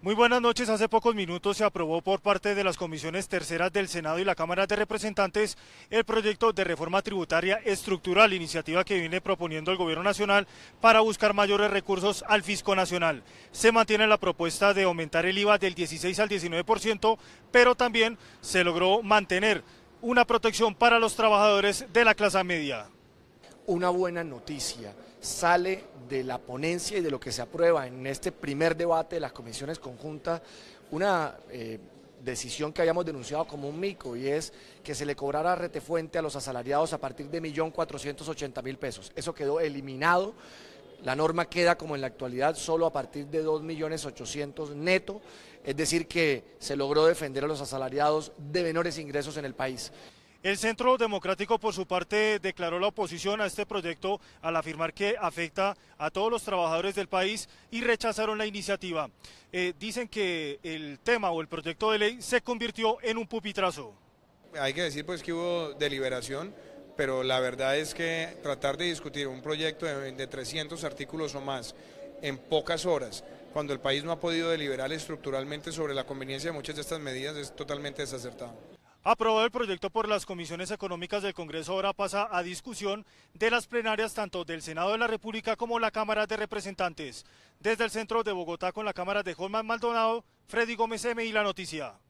Muy buenas noches. Hace pocos minutos se aprobó por parte de las comisiones terceras del Senado y la Cámara de Representantes el proyecto de reforma tributaria estructural, iniciativa que viene proponiendo el Gobierno Nacional para buscar mayores recursos al fisco nacional. Se mantiene la propuesta de aumentar el IVA del 16 al 19%, pero también se logró mantener una protección para los trabajadores de la clase media una buena noticia sale de la ponencia y de lo que se aprueba en este primer debate de las comisiones conjuntas, una eh, decisión que habíamos denunciado como un mico y es que se le cobrara retefuente a los asalariados a partir de 1.480.000 pesos. Eso quedó eliminado. La norma queda como en la actualidad solo a partir de 2.800.000 neto, es decir que se logró defender a los asalariados de menores ingresos en el país. El Centro Democrático, por su parte, declaró la oposición a este proyecto al afirmar que afecta a todos los trabajadores del país y rechazaron la iniciativa. Eh, dicen que el tema o el proyecto de ley se convirtió en un pupitrazo. Hay que decir pues que hubo deliberación, pero la verdad es que tratar de discutir un proyecto de 300 artículos o más en pocas horas, cuando el país no ha podido deliberar estructuralmente sobre la conveniencia de muchas de estas medidas, es totalmente desacertado aprobado el proyecto por las comisiones económicas del Congreso, ahora pasa a discusión de las plenarias tanto del Senado de la República como la Cámara de Representantes. Desde el centro de Bogotá con la Cámara de Holman Maldonado, Freddy Gómez M y la noticia.